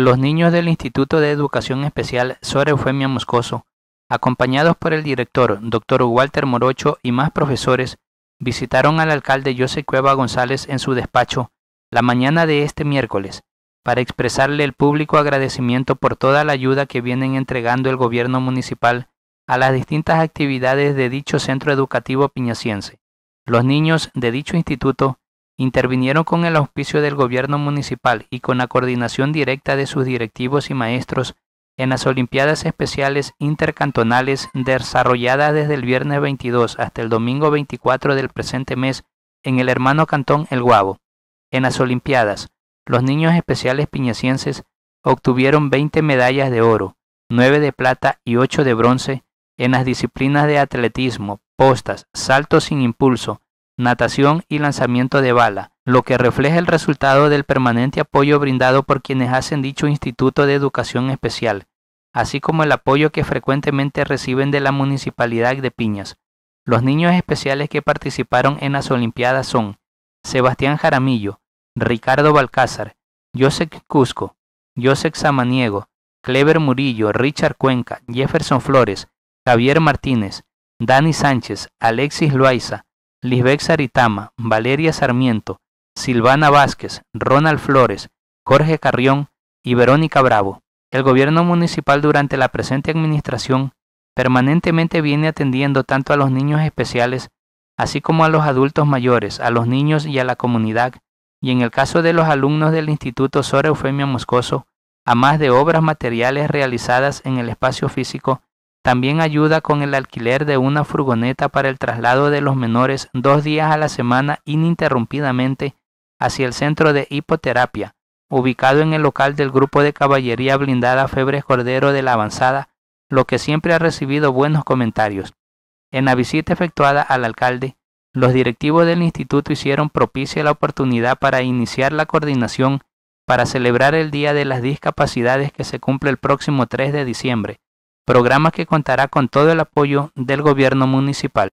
Los niños del Instituto de Educación Especial Sora Eufemia Moscoso, acompañados por el director, doctor Walter Morocho y más profesores, visitaron al alcalde José Cueva González en su despacho la mañana de este miércoles para expresarle el público agradecimiento por toda la ayuda que vienen entregando el gobierno municipal a las distintas actividades de dicho centro educativo piñaciense. Los niños de dicho instituto intervinieron con el auspicio del gobierno municipal y con la coordinación directa de sus directivos y maestros en las Olimpiadas Especiales Intercantonales desarrolladas desde el viernes 22 hasta el domingo 24 del presente mes en el hermano Cantón El Guabo. En las Olimpiadas, los niños especiales piñacienses obtuvieron 20 medallas de oro, 9 de plata y 8 de bronce en las disciplinas de atletismo, postas, saltos sin impulso, natación y lanzamiento de bala, lo que refleja el resultado del permanente apoyo brindado por quienes hacen dicho Instituto de Educación Especial, así como el apoyo que frecuentemente reciben de la Municipalidad de Piñas. Los niños especiales que participaron en las Olimpiadas son Sebastián Jaramillo, Ricardo Balcázar, Joseph Cusco, Joseph Samaniego, Clever Murillo, Richard Cuenca, Jefferson Flores, Javier Martínez, Dani Sánchez, Alexis Loaiza, Lisbeth Saritama, Valeria Sarmiento, Silvana Vázquez, Ronald Flores, Jorge Carrión y Verónica Bravo. El gobierno municipal durante la presente administración permanentemente viene atendiendo tanto a los niños especiales, así como a los adultos mayores, a los niños y a la comunidad, y en el caso de los alumnos del Instituto Sora Eufemia Moscoso, a más de obras materiales realizadas en el espacio físico también ayuda con el alquiler de una furgoneta para el traslado de los menores dos días a la semana ininterrumpidamente hacia el centro de hipoterapia, ubicado en el local del grupo de caballería blindada Febres Cordero de la Avanzada, lo que siempre ha recibido buenos comentarios. En la visita efectuada al alcalde, los directivos del instituto hicieron propicia la oportunidad para iniciar la coordinación para celebrar el Día de las Discapacidades que se cumple el próximo 3 de diciembre, programa que contará con todo el apoyo del gobierno municipal.